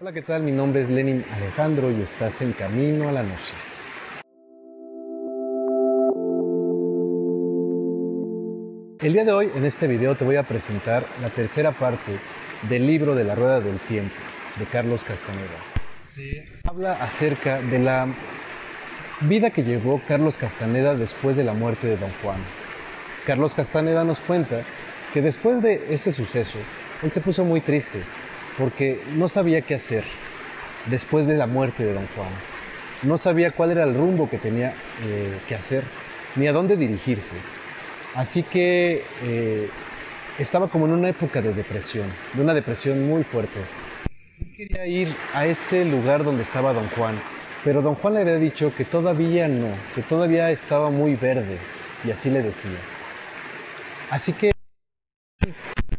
Hola, ¿qué tal? Mi nombre es Lenin Alejandro y estás en Camino a la Gnosis. El día de hoy, en este video, te voy a presentar la tercera parte del libro de la Rueda del Tiempo, de Carlos Castaneda. Se habla acerca de la vida que llevó Carlos Castaneda después de la muerte de Don Juan. Carlos Castaneda nos cuenta que después de ese suceso, él se puso muy triste porque no sabía qué hacer después de la muerte de don Juan. No sabía cuál era el rumbo que tenía eh, que hacer, ni a dónde dirigirse. Así que eh, estaba como en una época de depresión, de una depresión muy fuerte. quería ir a ese lugar donde estaba don Juan, pero don Juan le había dicho que todavía no, que todavía estaba muy verde, y así le decía. Así que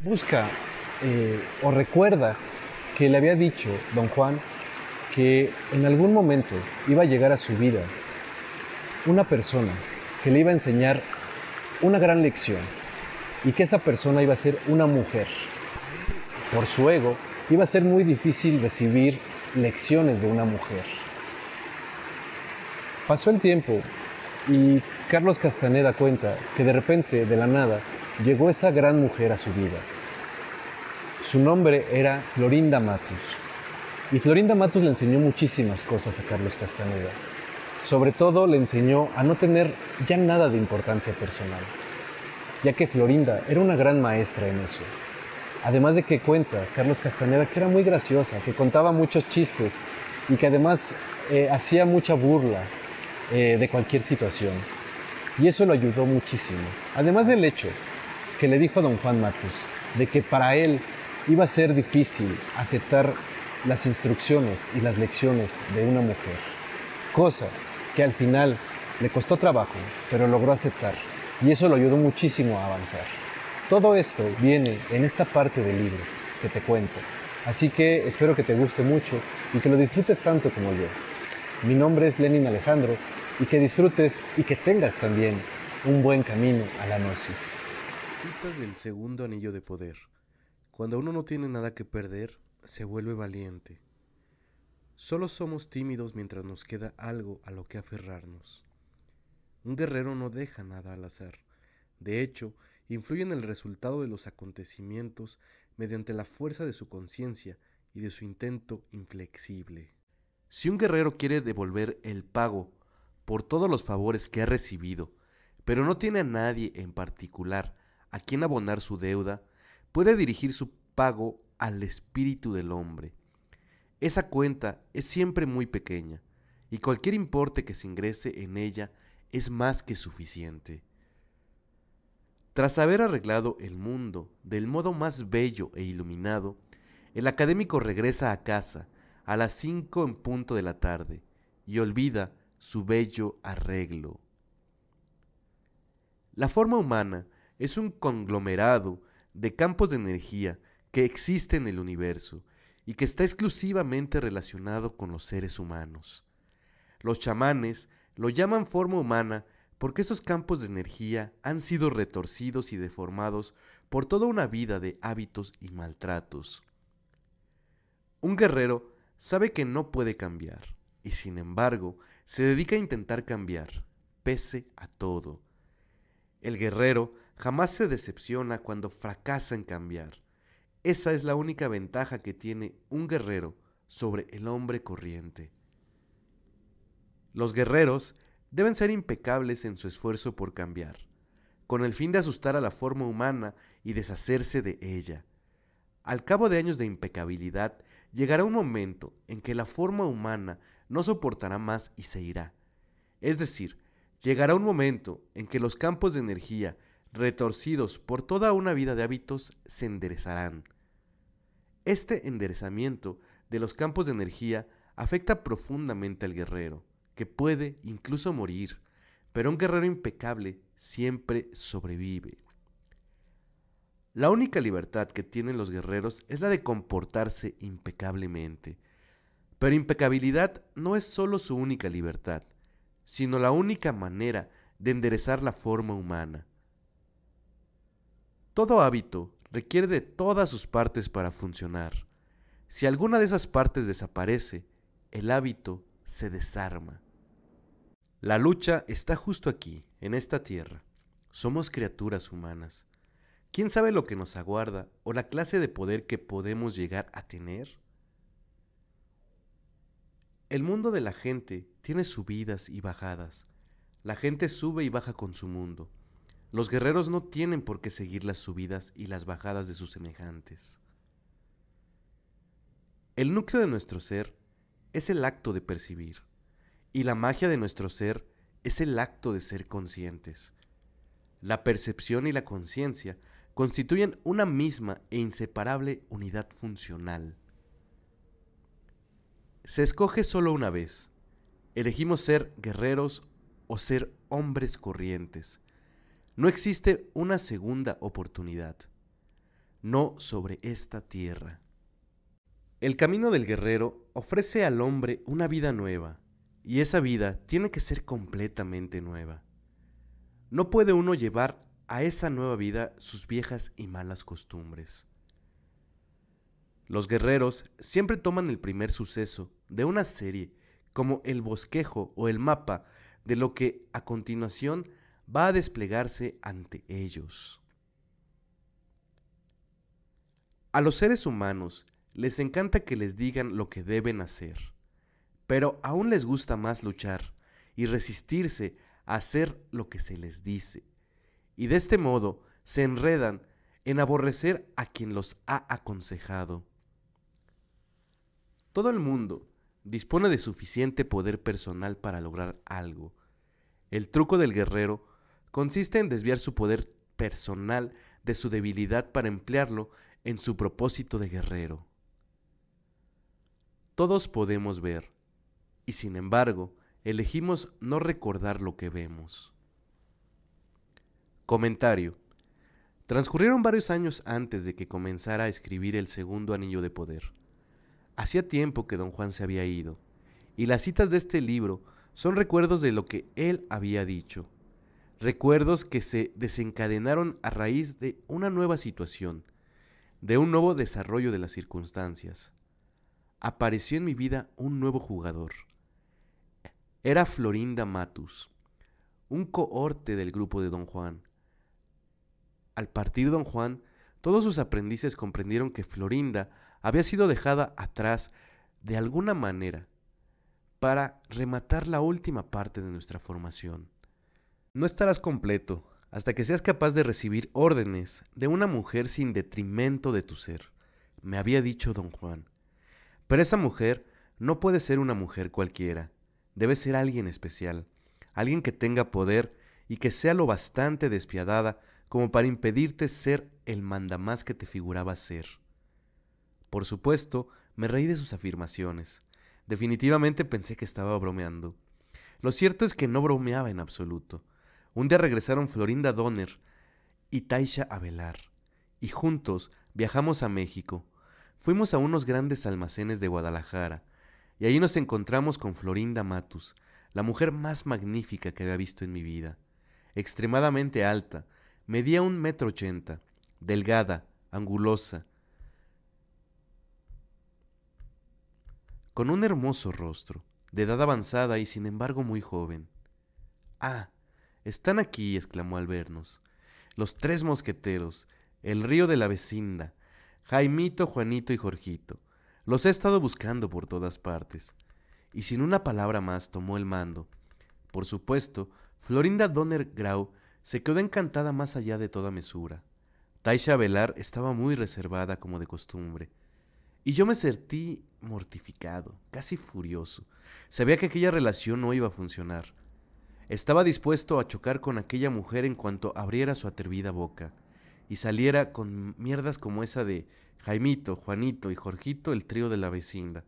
busca eh, o recuerda que le había dicho don Juan que en algún momento iba a llegar a su vida una persona que le iba a enseñar una gran lección y que esa persona iba a ser una mujer. Por su ego, iba a ser muy difícil recibir lecciones de una mujer. Pasó el tiempo y Carlos Castaneda cuenta que de repente, de la nada, llegó esa gran mujer a su vida. Su nombre era Florinda Matus. Y Florinda Matus le enseñó muchísimas cosas a Carlos Castaneda. Sobre todo le enseñó a no tener ya nada de importancia personal, ya que Florinda era una gran maestra en eso. Además de que cuenta Carlos Castaneda que era muy graciosa, que contaba muchos chistes y que además eh, hacía mucha burla eh, de cualquier situación. Y eso lo ayudó muchísimo. Además del hecho que le dijo a don Juan Matus de que para él Iba a ser difícil aceptar las instrucciones y las lecciones de una mujer, cosa que al final le costó trabajo, pero logró aceptar, y eso lo ayudó muchísimo a avanzar. Todo esto viene en esta parte del libro que te cuento, así que espero que te guste mucho y que lo disfrutes tanto como yo. Mi nombre es Lenin Alejandro y que disfrutes y que tengas también un buen camino a la gnosis. Citas del segundo anillo de poder. Cuando uno no tiene nada que perder, se vuelve valiente. Solo somos tímidos mientras nos queda algo a lo que aferrarnos. Un guerrero no deja nada al azar. De hecho, influye en el resultado de los acontecimientos mediante la fuerza de su conciencia y de su intento inflexible. Si un guerrero quiere devolver el pago por todos los favores que ha recibido, pero no tiene a nadie en particular a quien abonar su deuda, puede dirigir su pago al espíritu del hombre. Esa cuenta es siempre muy pequeña, y cualquier importe que se ingrese en ella es más que suficiente. Tras haber arreglado el mundo del modo más bello e iluminado, el académico regresa a casa a las cinco en punto de la tarde y olvida su bello arreglo. La forma humana es un conglomerado de campos de energía que existe en el universo y que está exclusivamente relacionado con los seres humanos. Los chamanes lo llaman forma humana porque esos campos de energía han sido retorcidos y deformados por toda una vida de hábitos y maltratos. Un guerrero sabe que no puede cambiar, y sin embargo se dedica a intentar cambiar, pese a todo. El guerrero Jamás se decepciona cuando fracasa en cambiar. Esa es la única ventaja que tiene un guerrero sobre el hombre corriente. Los guerreros deben ser impecables en su esfuerzo por cambiar, con el fin de asustar a la forma humana y deshacerse de ella. Al cabo de años de impecabilidad, llegará un momento en que la forma humana no soportará más y se irá. Es decir, llegará un momento en que los campos de energía retorcidos por toda una vida de hábitos, se enderezarán. Este enderezamiento de los campos de energía afecta profundamente al guerrero, que puede incluso morir, pero un guerrero impecable siempre sobrevive. La única libertad que tienen los guerreros es la de comportarse impecablemente. Pero impecabilidad no es solo su única libertad, sino la única manera de enderezar la forma humana. Todo hábito requiere de todas sus partes para funcionar. Si alguna de esas partes desaparece, el hábito se desarma. La lucha está justo aquí, en esta tierra. Somos criaturas humanas. ¿Quién sabe lo que nos aguarda o la clase de poder que podemos llegar a tener? El mundo de la gente tiene subidas y bajadas. La gente sube y baja con su mundo. Los guerreros no tienen por qué seguir las subidas y las bajadas de sus semejantes. El núcleo de nuestro ser es el acto de percibir, y la magia de nuestro ser es el acto de ser conscientes. La percepción y la conciencia constituyen una misma e inseparable unidad funcional. Se escoge solo una vez. Elegimos ser guerreros o ser hombres corrientes, no existe una segunda oportunidad, no sobre esta tierra. El camino del guerrero ofrece al hombre una vida nueva, y esa vida tiene que ser completamente nueva. No puede uno llevar a esa nueva vida sus viejas y malas costumbres. Los guerreros siempre toman el primer suceso de una serie como el bosquejo o el mapa de lo que a continuación va a desplegarse ante ellos. A los seres humanos les encanta que les digan lo que deben hacer, pero aún les gusta más luchar y resistirse a hacer lo que se les dice. Y de este modo se enredan en aborrecer a quien los ha aconsejado. Todo el mundo dispone de suficiente poder personal para lograr algo. El truco del guerrero consiste en desviar su poder personal de su debilidad para emplearlo en su propósito de guerrero. Todos podemos ver, y sin embargo, elegimos no recordar lo que vemos. Comentario. Transcurrieron varios años antes de que comenzara a escribir el segundo anillo de poder. Hacía tiempo que don Juan se había ido, y las citas de este libro son recuerdos de lo que él había dicho, recuerdos que se desencadenaron a raíz de una nueva situación, de un nuevo desarrollo de las circunstancias. Apareció en mi vida un nuevo jugador. Era Florinda Matus, un cohorte del grupo de Don Juan. Al partir Don Juan, todos sus aprendices comprendieron que Florinda había sido dejada atrás de alguna manera para rematar la última parte de nuestra formación. No estarás completo hasta que seas capaz de recibir órdenes de una mujer sin detrimento de tu ser, me había dicho don Juan. Pero esa mujer no puede ser una mujer cualquiera, debe ser alguien especial, alguien que tenga poder y que sea lo bastante despiadada como para impedirte ser el mandamás que te figuraba ser. Por supuesto, me reí de sus afirmaciones. Definitivamente pensé que estaba bromeando. Lo cierto es que no bromeaba en absoluto. Un día regresaron Florinda Donner y Taisha Abelar, y juntos viajamos a México. Fuimos a unos grandes almacenes de Guadalajara, y allí nos encontramos con Florinda Matus, la mujer más magnífica que había visto en mi vida. Extremadamente alta, medía un metro ochenta, delgada, angulosa, con un hermoso rostro, de edad avanzada y sin embargo muy joven. Ah, están aquí, exclamó al vernos. Los tres mosqueteros, el río de la vecinda, Jaimito, Juanito y Jorgito. Los he estado buscando por todas partes. Y sin una palabra más tomó el mando. Por supuesto, Florinda Donner Grau se quedó encantada más allá de toda mesura. Taisha Velar estaba muy reservada como de costumbre. Y yo me sentí mortificado, casi furioso. Sabía que aquella relación no iba a funcionar. Estaba dispuesto a chocar con aquella mujer en cuanto abriera su atrevida boca y saliera con mierdas como esa de Jaimito, Juanito y Jorgito, el trío de la vecindad.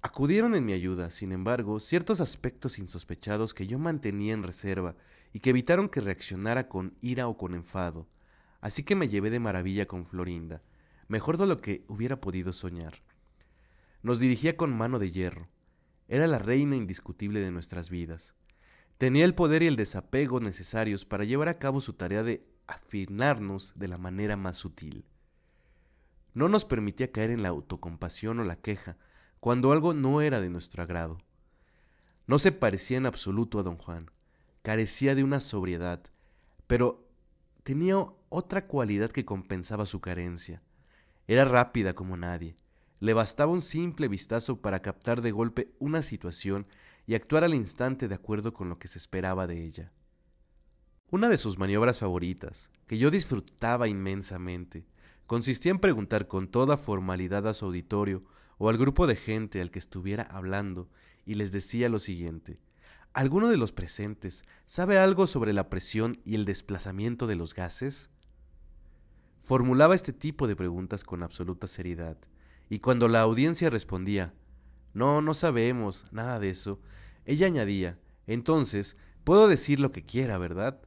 Acudieron en mi ayuda, sin embargo, ciertos aspectos insospechados que yo mantenía en reserva y que evitaron que reaccionara con ira o con enfado. Así que me llevé de maravilla con Florinda, mejor de lo que hubiera podido soñar. Nos dirigía con mano de hierro, era la reina indiscutible de nuestras vidas. Tenía el poder y el desapego necesarios para llevar a cabo su tarea de afinarnos de la manera más sutil. No nos permitía caer en la autocompasión o la queja cuando algo no era de nuestro agrado. No se parecía en absoluto a don Juan, carecía de una sobriedad, pero tenía otra cualidad que compensaba su carencia. Era rápida como nadie, le bastaba un simple vistazo para captar de golpe una situación y actuar al instante de acuerdo con lo que se esperaba de ella. Una de sus maniobras favoritas, que yo disfrutaba inmensamente, consistía en preguntar con toda formalidad a su auditorio o al grupo de gente al que estuviera hablando y les decía lo siguiente. ¿Alguno de los presentes sabe algo sobre la presión y el desplazamiento de los gases? Formulaba este tipo de preguntas con absoluta seriedad, y cuando la audiencia respondía, No, no sabemos, nada de eso, ella añadía, Entonces, puedo decir lo que quiera, ¿verdad?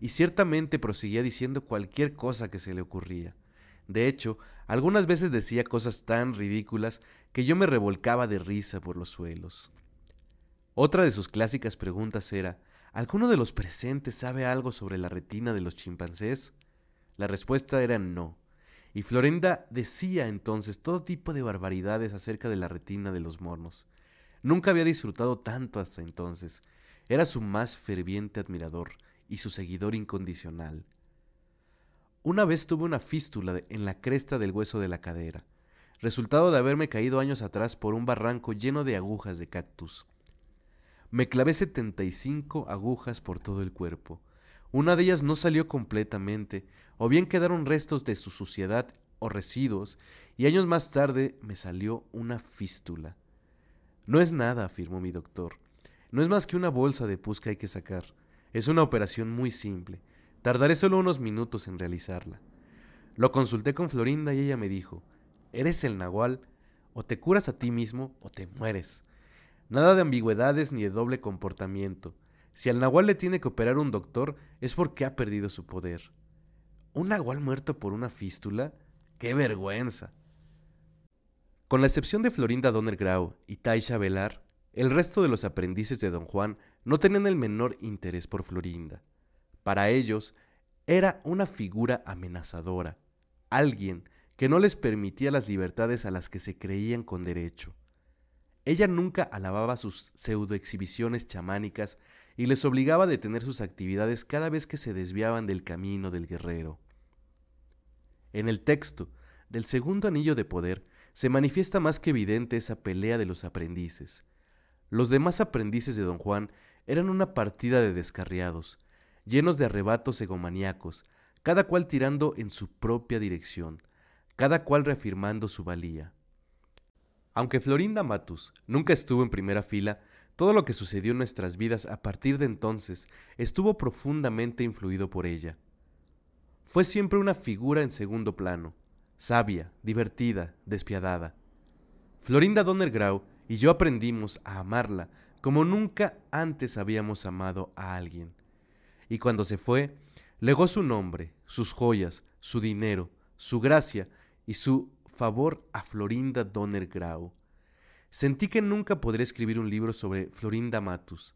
Y ciertamente proseguía diciendo cualquier cosa que se le ocurría. De hecho, algunas veces decía cosas tan ridículas que yo me revolcaba de risa por los suelos. Otra de sus clásicas preguntas era, ¿alguno de los presentes sabe algo sobre la retina de los chimpancés? La respuesta era no. Y Florenda decía entonces todo tipo de barbaridades acerca de la retina de los mornos. Nunca había disfrutado tanto hasta entonces. Era su más ferviente admirador y su seguidor incondicional. Una vez tuve una fístula en la cresta del hueso de la cadera, resultado de haberme caído años atrás por un barranco lleno de agujas de cactus. Me clavé 75 agujas por todo el cuerpo. Una de ellas no salió completamente, o bien quedaron restos de su suciedad o residuos, y años más tarde me salió una fístula. No es nada, afirmó mi doctor. No es más que una bolsa de pus que hay que sacar. Es una operación muy simple. Tardaré solo unos minutos en realizarla. Lo consulté con Florinda y ella me dijo, eres el nahual, o te curas a ti mismo o te mueres. Nada de ambigüedades ni de doble comportamiento. Si al nahual le tiene que operar un doctor es porque ha perdido su poder un nahual muerto por una fístula, qué vergüenza. Con la excepción de Florinda Donnergrau y Taisha Velar, el resto de los aprendices de Don Juan no tenían el menor interés por Florinda. Para ellos, era una figura amenazadora, alguien que no les permitía las libertades a las que se creían con derecho. Ella nunca alababa sus pseudoexhibiciones chamánicas y les obligaba a detener sus actividades cada vez que se desviaban del camino del guerrero. En el texto del segundo anillo de poder se manifiesta más que evidente esa pelea de los aprendices. Los demás aprendices de don Juan eran una partida de descarriados, llenos de arrebatos egomaníacos, cada cual tirando en su propia dirección, cada cual reafirmando su valía. Aunque Florinda Matus nunca estuvo en primera fila, todo lo que sucedió en nuestras vidas a partir de entonces estuvo profundamente influido por ella. Fue siempre una figura en segundo plano, sabia, divertida, despiadada. Florinda Donnergrau y yo aprendimos a amarla como nunca antes habíamos amado a alguien. Y cuando se fue, legó su nombre, sus joyas, su dinero, su gracia y su favor a Florinda Donnergrau Sentí que nunca podré escribir un libro sobre Florinda Matus,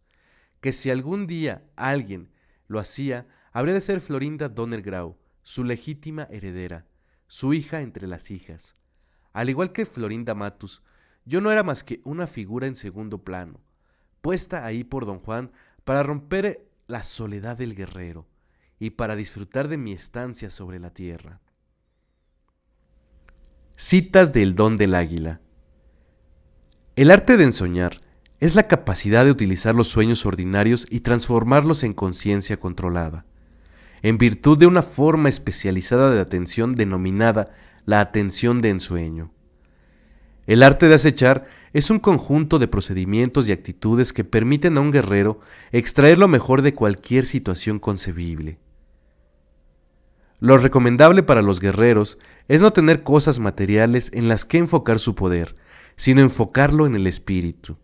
que si algún día alguien lo hacía, habría de ser Florinda Donner su legítima heredera, su hija entre las hijas. Al igual que Florinda Matus, yo no era más que una figura en segundo plano, puesta ahí por don Juan para romper la soledad del guerrero y para disfrutar de mi estancia sobre la tierra. Citas del Don del Águila. El arte de ensoñar es la capacidad de utilizar los sueños ordinarios y transformarlos en conciencia controlada, en virtud de una forma especializada de atención denominada la atención de ensueño. El arte de acechar es un conjunto de procedimientos y actitudes que permiten a un guerrero extraer lo mejor de cualquier situación concebible. Lo recomendable para los guerreros es no tener cosas materiales en las que enfocar su poder, sino enfocarlo en el espíritu,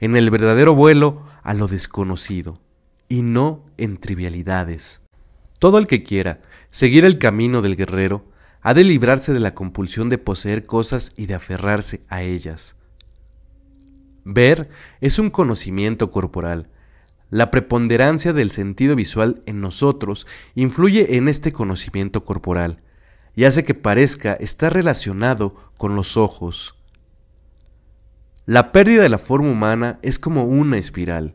en el verdadero vuelo a lo desconocido, y no en trivialidades. Todo el que quiera seguir el camino del guerrero ha de librarse de la compulsión de poseer cosas y de aferrarse a ellas. Ver es un conocimiento corporal. La preponderancia del sentido visual en nosotros influye en este conocimiento corporal y hace que parezca estar relacionado con los ojos. La pérdida de la forma humana es como una espiral.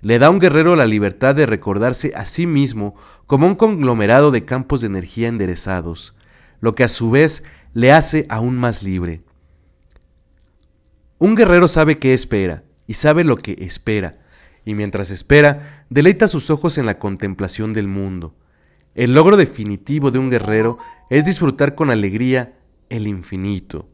Le da a un guerrero la libertad de recordarse a sí mismo como un conglomerado de campos de energía enderezados, lo que a su vez le hace aún más libre. Un guerrero sabe qué espera y sabe lo que espera, y mientras espera, deleita sus ojos en la contemplación del mundo. El logro definitivo de un guerrero es disfrutar con alegría el infinito.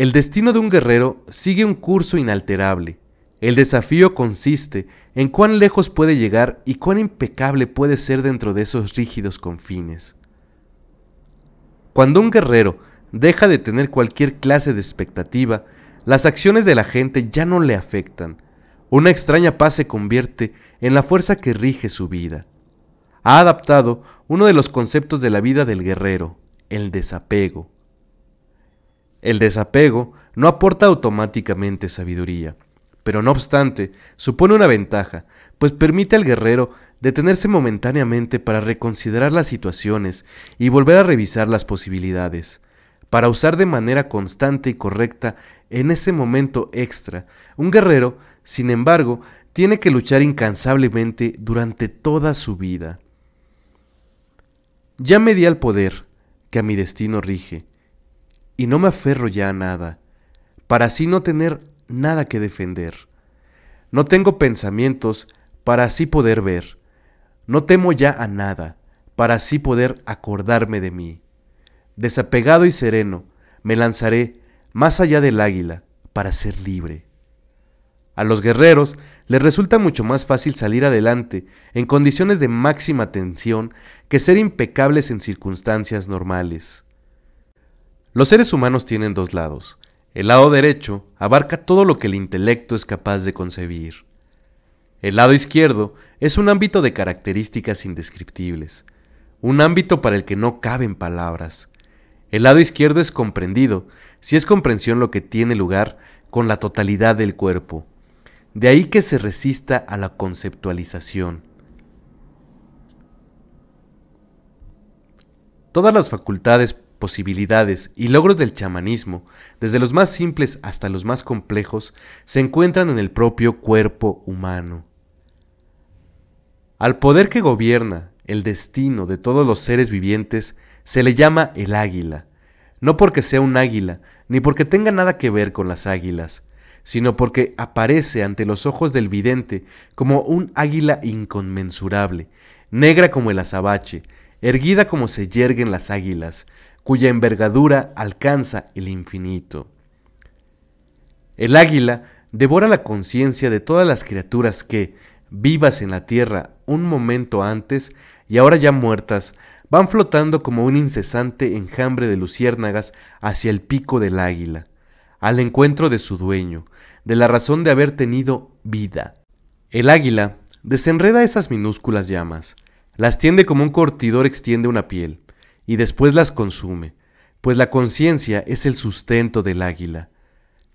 El destino de un guerrero sigue un curso inalterable. El desafío consiste en cuán lejos puede llegar y cuán impecable puede ser dentro de esos rígidos confines. Cuando un guerrero deja de tener cualquier clase de expectativa, las acciones de la gente ya no le afectan. Una extraña paz se convierte en la fuerza que rige su vida. Ha adaptado uno de los conceptos de la vida del guerrero, el desapego. El desapego no aporta automáticamente sabiduría, pero no obstante, supone una ventaja, pues permite al guerrero detenerse momentáneamente para reconsiderar las situaciones y volver a revisar las posibilidades, para usar de manera constante y correcta en ese momento extra. Un guerrero, sin embargo, tiene que luchar incansablemente durante toda su vida. Ya me di al poder que a mi destino rige, y no me aferro ya a nada, para así no tener nada que defender. No tengo pensamientos para así poder ver. No temo ya a nada, para así poder acordarme de mí. Desapegado y sereno, me lanzaré más allá del águila, para ser libre. A los guerreros les resulta mucho más fácil salir adelante en condiciones de máxima tensión que ser impecables en circunstancias normales. Los seres humanos tienen dos lados. El lado derecho abarca todo lo que el intelecto es capaz de concebir. El lado izquierdo es un ámbito de características indescriptibles, un ámbito para el que no caben palabras. El lado izquierdo es comprendido, si es comprensión lo que tiene lugar con la totalidad del cuerpo. De ahí que se resista a la conceptualización. Todas las facultades posibilidades y logros del chamanismo, desde los más simples hasta los más complejos, se encuentran en el propio cuerpo humano. Al poder que gobierna el destino de todos los seres vivientes se le llama el águila, no porque sea un águila, ni porque tenga nada que ver con las águilas, sino porque aparece ante los ojos del vidente como un águila inconmensurable, negra como el azabache, erguida como se yerguen las águilas, cuya envergadura alcanza el infinito. El águila devora la conciencia de todas las criaturas que, vivas en la tierra un momento antes y ahora ya muertas, van flotando como un incesante enjambre de luciérnagas hacia el pico del águila, al encuentro de su dueño, de la razón de haber tenido vida. El águila desenreda esas minúsculas llamas, las tiende como un cortidor extiende una piel, y después las consume, pues la conciencia es el sustento del águila.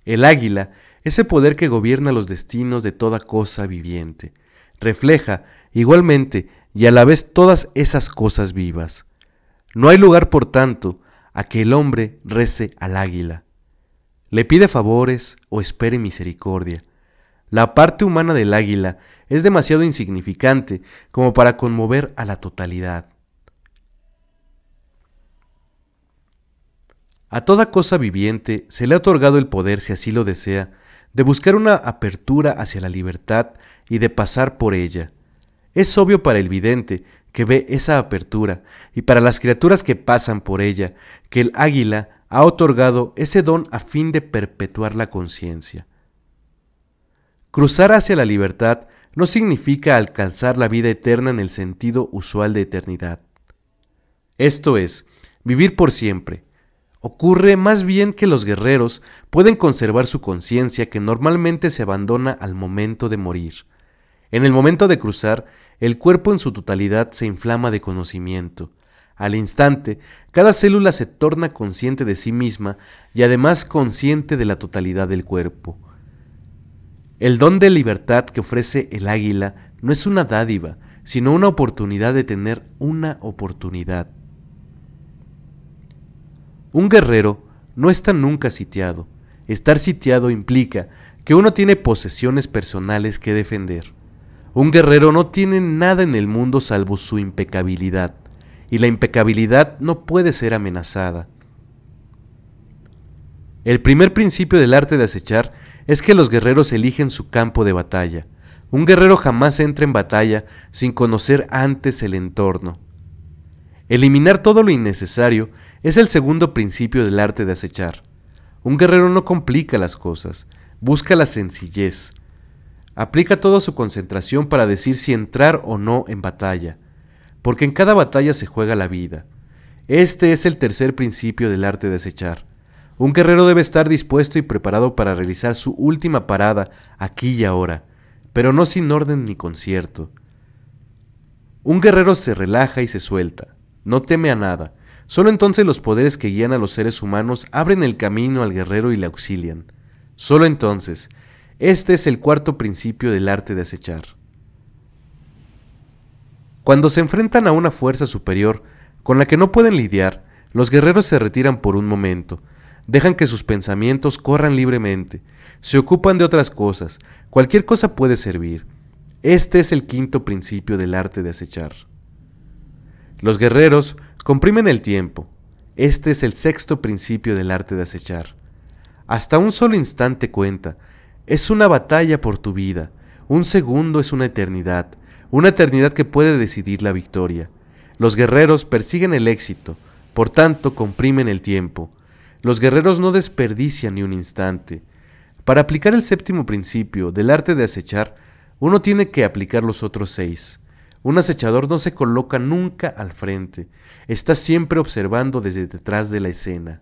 El águila, es ese poder que gobierna los destinos de toda cosa viviente, refleja igualmente y a la vez todas esas cosas vivas. No hay lugar, por tanto, a que el hombre rece al águila. Le pide favores o espere misericordia. La parte humana del águila es demasiado insignificante como para conmover a la totalidad. A toda cosa viviente se le ha otorgado el poder, si así lo desea, de buscar una apertura hacia la libertad y de pasar por ella. Es obvio para el vidente, que ve esa apertura, y para las criaturas que pasan por ella, que el águila ha otorgado ese don a fin de perpetuar la conciencia. Cruzar hacia la libertad no significa alcanzar la vida eterna en el sentido usual de eternidad. Esto es, vivir por siempre, Ocurre más bien que los guerreros pueden conservar su conciencia que normalmente se abandona al momento de morir. En el momento de cruzar, el cuerpo en su totalidad se inflama de conocimiento. Al instante, cada célula se torna consciente de sí misma y además consciente de la totalidad del cuerpo. El don de libertad que ofrece el águila no es una dádiva, sino una oportunidad de tener una oportunidad. Un guerrero no está nunca sitiado. Estar sitiado implica que uno tiene posesiones personales que defender. Un guerrero no tiene nada en el mundo salvo su impecabilidad, y la impecabilidad no puede ser amenazada. El primer principio del arte de acechar es que los guerreros eligen su campo de batalla. Un guerrero jamás entra en batalla sin conocer antes el entorno. Eliminar todo lo innecesario es el segundo principio del arte de acechar. Un guerrero no complica las cosas, busca la sencillez. Aplica toda su concentración para decir si entrar o no en batalla, porque en cada batalla se juega la vida. Este es el tercer principio del arte de acechar. Un guerrero debe estar dispuesto y preparado para realizar su última parada aquí y ahora, pero no sin orden ni concierto. Un guerrero se relaja y se suelta, no teme a nada, Solo entonces los poderes que guían a los seres humanos abren el camino al guerrero y le auxilian. Solo entonces. Este es el cuarto principio del arte de acechar. Cuando se enfrentan a una fuerza superior con la que no pueden lidiar, los guerreros se retiran por un momento, dejan que sus pensamientos corran libremente, se ocupan de otras cosas, cualquier cosa puede servir. Este es el quinto principio del arte de acechar. Los guerreros Comprimen el tiempo. Este es el sexto principio del arte de acechar. Hasta un solo instante cuenta. Es una batalla por tu vida. Un segundo es una eternidad. Una eternidad que puede decidir la victoria. Los guerreros persiguen el éxito. Por tanto, comprimen el tiempo. Los guerreros no desperdician ni un instante. Para aplicar el séptimo principio del arte de acechar, uno tiene que aplicar los otros seis. Un acechador no se coloca nunca al frente, está siempre observando desde detrás de la escena.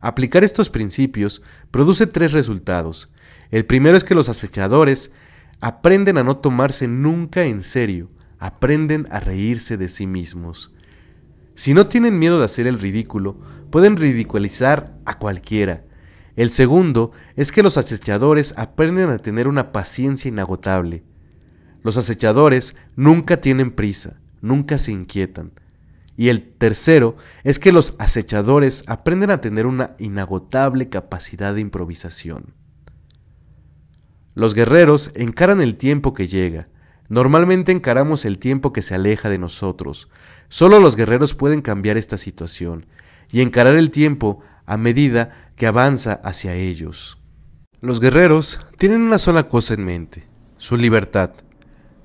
Aplicar estos principios produce tres resultados. El primero es que los acechadores aprenden a no tomarse nunca en serio, aprenden a reírse de sí mismos. Si no tienen miedo de hacer el ridículo, pueden ridiculizar a cualquiera. El segundo es que los acechadores aprenden a tener una paciencia inagotable. Los acechadores nunca tienen prisa, nunca se inquietan. Y el tercero es que los acechadores aprenden a tener una inagotable capacidad de improvisación. Los guerreros encaran el tiempo que llega. Normalmente encaramos el tiempo que se aleja de nosotros. Solo los guerreros pueden cambiar esta situación y encarar el tiempo a medida que avanza hacia ellos. Los guerreros tienen una sola cosa en mente, su libertad.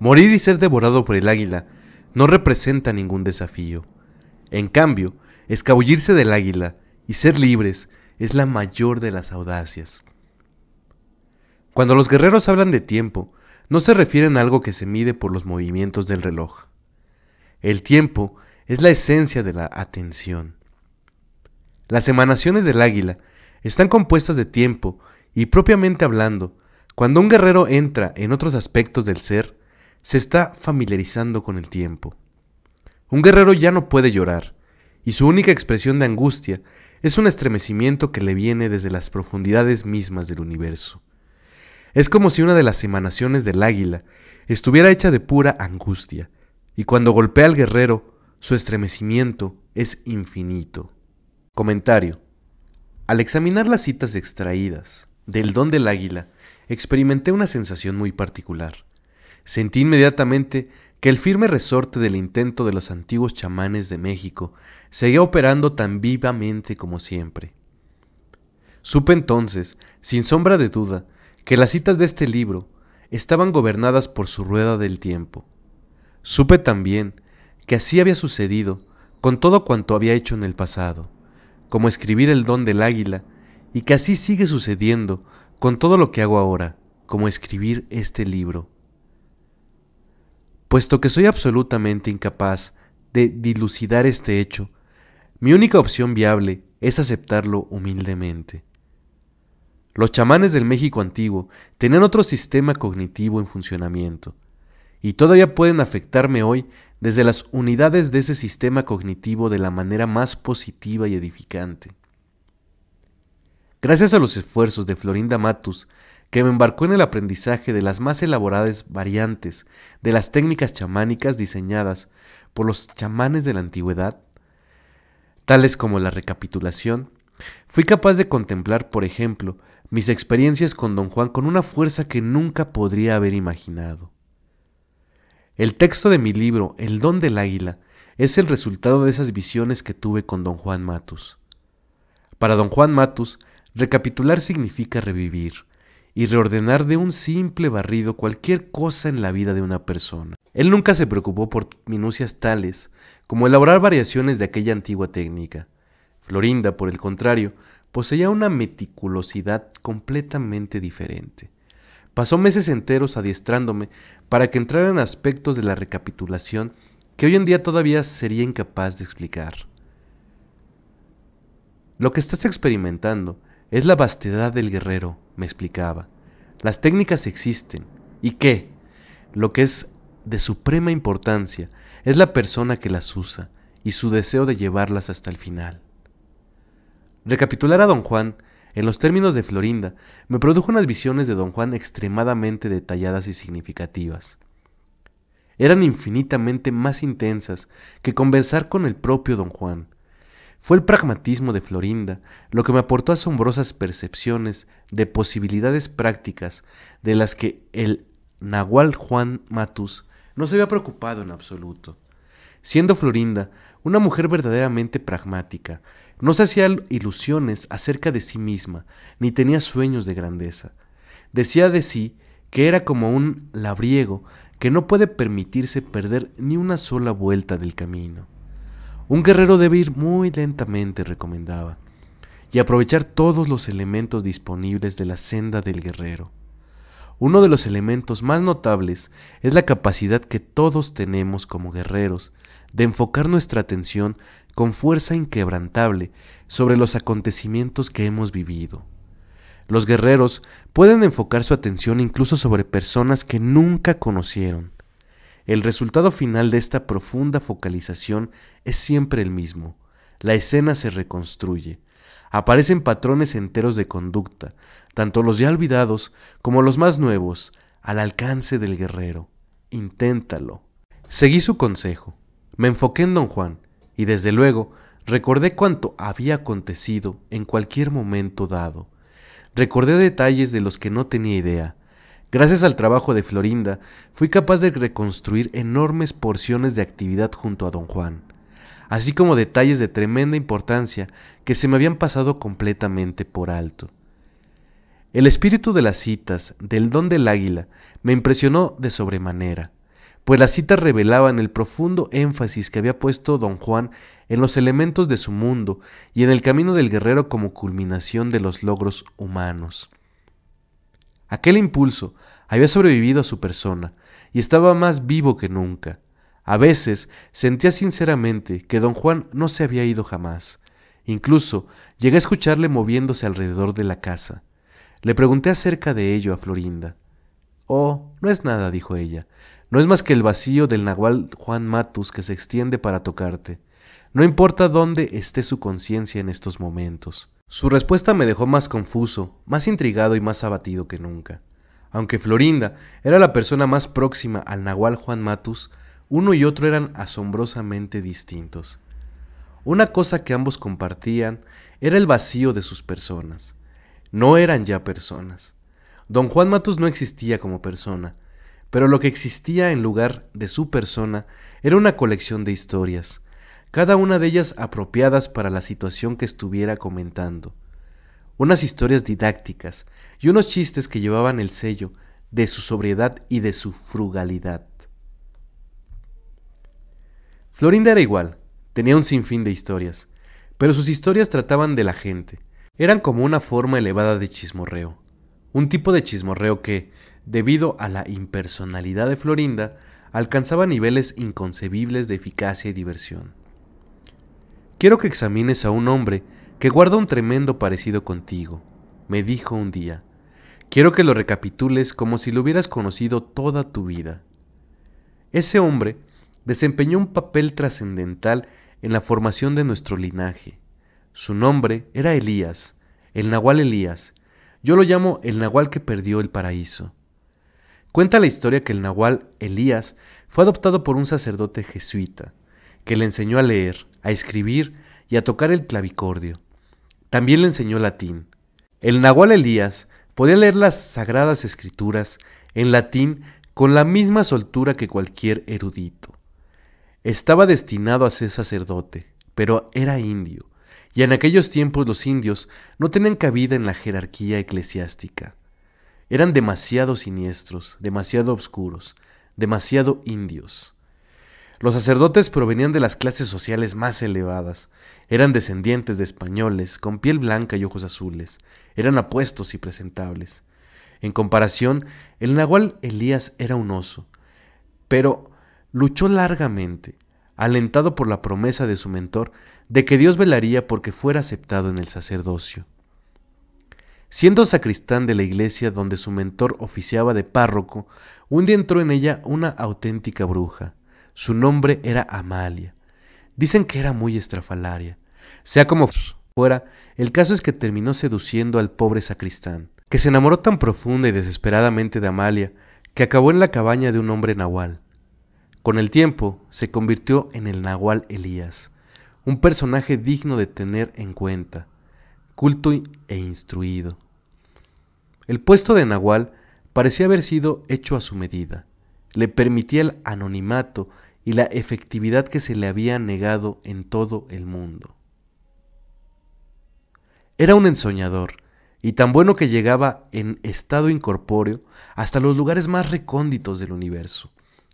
Morir y ser devorado por el águila no representa ningún desafío. En cambio, escabullirse del águila y ser libres es la mayor de las audacias. Cuando los guerreros hablan de tiempo, no se refieren a algo que se mide por los movimientos del reloj. El tiempo es la esencia de la atención. Las emanaciones del águila están compuestas de tiempo y propiamente hablando, cuando un guerrero entra en otros aspectos del ser, se está familiarizando con el tiempo. Un guerrero ya no puede llorar, y su única expresión de angustia es un estremecimiento que le viene desde las profundidades mismas del universo. Es como si una de las emanaciones del águila estuviera hecha de pura angustia, y cuando golpea al guerrero, su estremecimiento es infinito. Comentario. Al examinar las citas extraídas del don del águila, experimenté una sensación muy particular, Sentí inmediatamente que el firme resorte del intento de los antiguos chamanes de México seguía operando tan vivamente como siempre. Supe entonces, sin sombra de duda, que las citas de este libro estaban gobernadas por su rueda del tiempo. Supe también que así había sucedido con todo cuanto había hecho en el pasado, como escribir el don del águila, y que así sigue sucediendo con todo lo que hago ahora, como escribir este libro. Puesto que soy absolutamente incapaz de dilucidar este hecho, mi única opción viable es aceptarlo humildemente. Los chamanes del México antiguo tenían otro sistema cognitivo en funcionamiento, y todavía pueden afectarme hoy desde las unidades de ese sistema cognitivo de la manera más positiva y edificante. Gracias a los esfuerzos de Florinda Matus que me embarcó en el aprendizaje de las más elaboradas variantes de las técnicas chamánicas diseñadas por los chamanes de la antigüedad, tales como la recapitulación, fui capaz de contemplar, por ejemplo, mis experiencias con don Juan con una fuerza que nunca podría haber imaginado. El texto de mi libro, El don del águila, es el resultado de esas visiones que tuve con don Juan Matus. Para don Juan Matus, recapitular significa revivir, y reordenar de un simple barrido cualquier cosa en la vida de una persona. Él nunca se preocupó por minucias tales como elaborar variaciones de aquella antigua técnica. Florinda, por el contrario, poseía una meticulosidad completamente diferente. Pasó meses enteros adiestrándome para que entraran aspectos de la recapitulación que hoy en día todavía sería incapaz de explicar. Lo que estás experimentando es la vastedad del guerrero, me explicaba. Las técnicas existen. ¿Y qué? Lo que es de suprema importancia es la persona que las usa y su deseo de llevarlas hasta el final. Recapitular a don Juan, en los términos de Florinda, me produjo unas visiones de don Juan extremadamente detalladas y significativas. Eran infinitamente más intensas que conversar con el propio don Juan, fue el pragmatismo de Florinda lo que me aportó asombrosas percepciones de posibilidades prácticas de las que el Nahual Juan Matus no se había preocupado en absoluto. Siendo Florinda una mujer verdaderamente pragmática, no se hacía ilusiones acerca de sí misma, ni tenía sueños de grandeza. Decía de sí que era como un labriego que no puede permitirse perder ni una sola vuelta del camino. Un guerrero debe ir muy lentamente, recomendaba, y aprovechar todos los elementos disponibles de la senda del guerrero. Uno de los elementos más notables es la capacidad que todos tenemos como guerreros de enfocar nuestra atención con fuerza inquebrantable sobre los acontecimientos que hemos vivido. Los guerreros pueden enfocar su atención incluso sobre personas que nunca conocieron, el resultado final de esta profunda focalización es siempre el mismo. La escena se reconstruye. Aparecen patrones enteros de conducta, tanto los ya olvidados como los más nuevos, al alcance del guerrero. Inténtalo. Seguí su consejo. Me enfoqué en don Juan y desde luego recordé cuanto había acontecido en cualquier momento dado. Recordé detalles de los que no tenía idea, Gracias al trabajo de Florinda, fui capaz de reconstruir enormes porciones de actividad junto a don Juan, así como detalles de tremenda importancia que se me habían pasado completamente por alto. El espíritu de las citas, del don del águila, me impresionó de sobremanera, pues las citas revelaban el profundo énfasis que había puesto don Juan en los elementos de su mundo y en el camino del guerrero como culminación de los logros humanos. Aquel impulso había sobrevivido a su persona y estaba más vivo que nunca. A veces sentía sinceramente que don Juan no se había ido jamás. Incluso llegué a escucharle moviéndose alrededor de la casa. Le pregunté acerca de ello a Florinda. Oh, no es nada, dijo ella. No es más que el vacío del nahual Juan Matus que se extiende para tocarte. No importa dónde esté su conciencia en estos momentos. Su respuesta me dejó más confuso, más intrigado y más abatido que nunca. Aunque Florinda era la persona más próxima al nahual Juan Matus, uno y otro eran asombrosamente distintos. Una cosa que ambos compartían era el vacío de sus personas. No eran ya personas. Don Juan Matus no existía como persona, pero lo que existía en lugar de su persona era una colección de historias, cada una de ellas apropiadas para la situación que estuviera comentando. Unas historias didácticas y unos chistes que llevaban el sello de su sobriedad y de su frugalidad. Florinda era igual, tenía un sinfín de historias, pero sus historias trataban de la gente. Eran como una forma elevada de chismorreo, un tipo de chismorreo que, debido a la impersonalidad de Florinda, alcanzaba niveles inconcebibles de eficacia y diversión. Quiero que examines a un hombre que guarda un tremendo parecido contigo, me dijo un día. Quiero que lo recapitules como si lo hubieras conocido toda tu vida. Ese hombre desempeñó un papel trascendental en la formación de nuestro linaje. Su nombre era Elías, el Nahual Elías. Yo lo llamo el Nahual que perdió el paraíso. Cuenta la historia que el Nahual Elías fue adoptado por un sacerdote jesuita, que le enseñó a leer, a escribir y a tocar el clavicordio. También le enseñó latín. El Nahual Elías podía leer las sagradas escrituras en latín con la misma soltura que cualquier erudito. Estaba destinado a ser sacerdote, pero era indio, y en aquellos tiempos los indios no tenían cabida en la jerarquía eclesiástica. Eran demasiado siniestros, demasiado oscuros, demasiado indios. Los sacerdotes provenían de las clases sociales más elevadas. Eran descendientes de españoles, con piel blanca y ojos azules. Eran apuestos y presentables. En comparación, el nahual Elías era un oso, pero luchó largamente, alentado por la promesa de su mentor de que Dios velaría porque fuera aceptado en el sacerdocio. Siendo sacristán de la iglesia donde su mentor oficiaba de párroco, un día entró en ella una auténtica bruja. Su nombre era Amalia. Dicen que era muy estrafalaria. Sea como fuera, el caso es que terminó seduciendo al pobre sacristán, que se enamoró tan profunda y desesperadamente de Amalia que acabó en la cabaña de un hombre nahual. Con el tiempo se convirtió en el nahual Elías, un personaje digno de tener en cuenta, culto e instruido. El puesto de nahual parecía haber sido hecho a su medida. Le permitía el anonimato y la efectividad que se le había negado en todo el mundo. Era un ensoñador, y tan bueno que llegaba en estado incorpóreo hasta los lugares más recónditos del universo.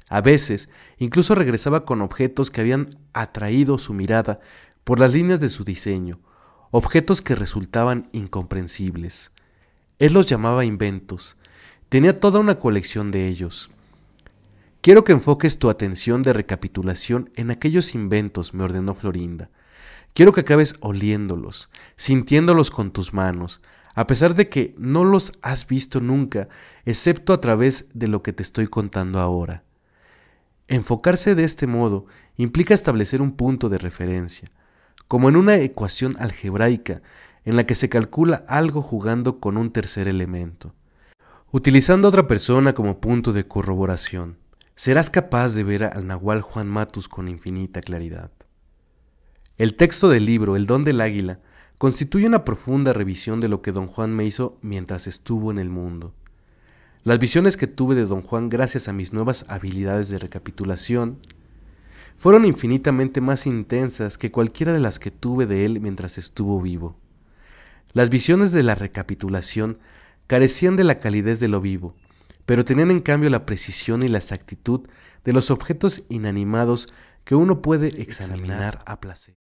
A veces, incluso regresaba con objetos que habían atraído su mirada por las líneas de su diseño, objetos que resultaban incomprensibles. Él los llamaba inventos. Tenía toda una colección de ellos. Quiero que enfoques tu atención de recapitulación en aquellos inventos, me ordenó Florinda. Quiero que acabes oliéndolos, sintiéndolos con tus manos, a pesar de que no los has visto nunca, excepto a través de lo que te estoy contando ahora. Enfocarse de este modo implica establecer un punto de referencia, como en una ecuación algebraica en la que se calcula algo jugando con un tercer elemento, utilizando a otra persona como punto de corroboración serás capaz de ver al Nahual Juan Matus con infinita claridad. El texto del libro El don del águila constituye una profunda revisión de lo que don Juan me hizo mientras estuvo en el mundo. Las visiones que tuve de don Juan gracias a mis nuevas habilidades de recapitulación fueron infinitamente más intensas que cualquiera de las que tuve de él mientras estuvo vivo. Las visiones de la recapitulación carecían de la calidez de lo vivo, pero tenían en cambio la precisión y la exactitud de los objetos inanimados que uno puede examinar a placer.